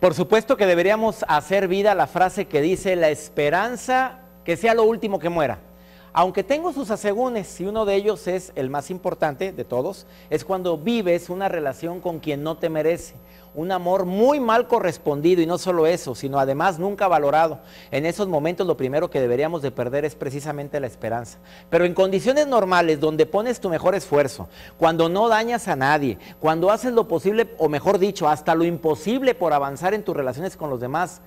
Por supuesto que deberíamos hacer vida la frase que dice la esperanza que sea lo último que muera. Aunque tengo sus asegúnes, y uno de ellos es el más importante de todos, es cuando vives una relación con quien no te merece. Un amor muy mal correspondido y no solo eso, sino además nunca valorado. En esos momentos lo primero que deberíamos de perder es precisamente la esperanza. Pero en condiciones normales, donde pones tu mejor esfuerzo, cuando no dañas a nadie, cuando haces lo posible, o mejor dicho, hasta lo imposible por avanzar en tus relaciones con los demás,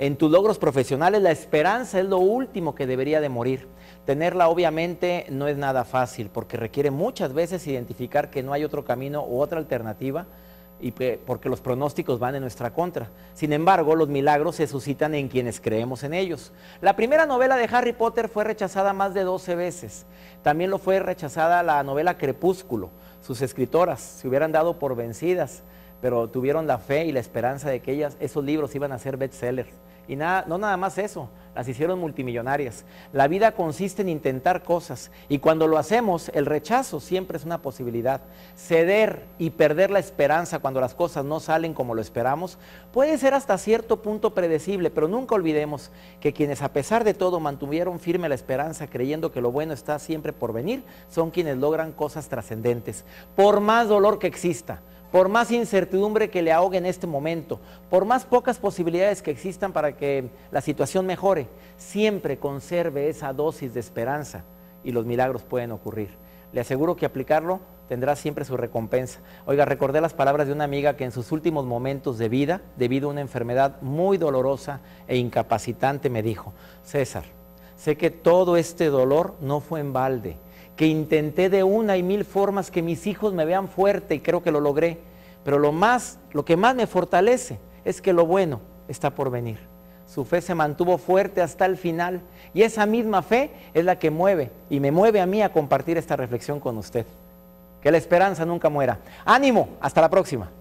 en tus logros profesionales, la esperanza es lo último que debería de morir. Tenerla obviamente no es nada fácil porque requiere muchas veces identificar que no hay otro camino u otra alternativa y porque los pronósticos van en nuestra contra. Sin embargo, los milagros se suscitan en quienes creemos en ellos. La primera novela de Harry Potter fue rechazada más de 12 veces. También lo fue rechazada la novela Crepúsculo. Sus escritoras se hubieran dado por vencidas pero tuvieron la fe y la esperanza de que ellas, esos libros iban a ser bestsellers. Y no nada más eso, las hicieron multimillonarias. La vida consiste en intentar cosas y cuando lo hacemos, el rechazo siempre es una posibilidad. Ceder y perder la esperanza cuando las cosas no salen como lo esperamos puede ser hasta cierto punto predecible, pero nunca olvidemos que quienes a pesar de todo mantuvieron firme la esperanza creyendo que lo bueno está siempre por venir, son quienes logran cosas trascendentes, por más dolor que exista por más incertidumbre que le ahogue en este momento, por más pocas posibilidades que existan para que la situación mejore, siempre conserve esa dosis de esperanza y los milagros pueden ocurrir. Le aseguro que aplicarlo tendrá siempre su recompensa. Oiga, recordé las palabras de una amiga que en sus últimos momentos de vida, debido a una enfermedad muy dolorosa e incapacitante, me dijo, César, sé que todo este dolor no fue en balde que intenté de una y mil formas que mis hijos me vean fuerte y creo que lo logré. Pero lo, más, lo que más me fortalece es que lo bueno está por venir. Su fe se mantuvo fuerte hasta el final y esa misma fe es la que mueve y me mueve a mí a compartir esta reflexión con usted. Que la esperanza nunca muera. Ánimo, hasta la próxima.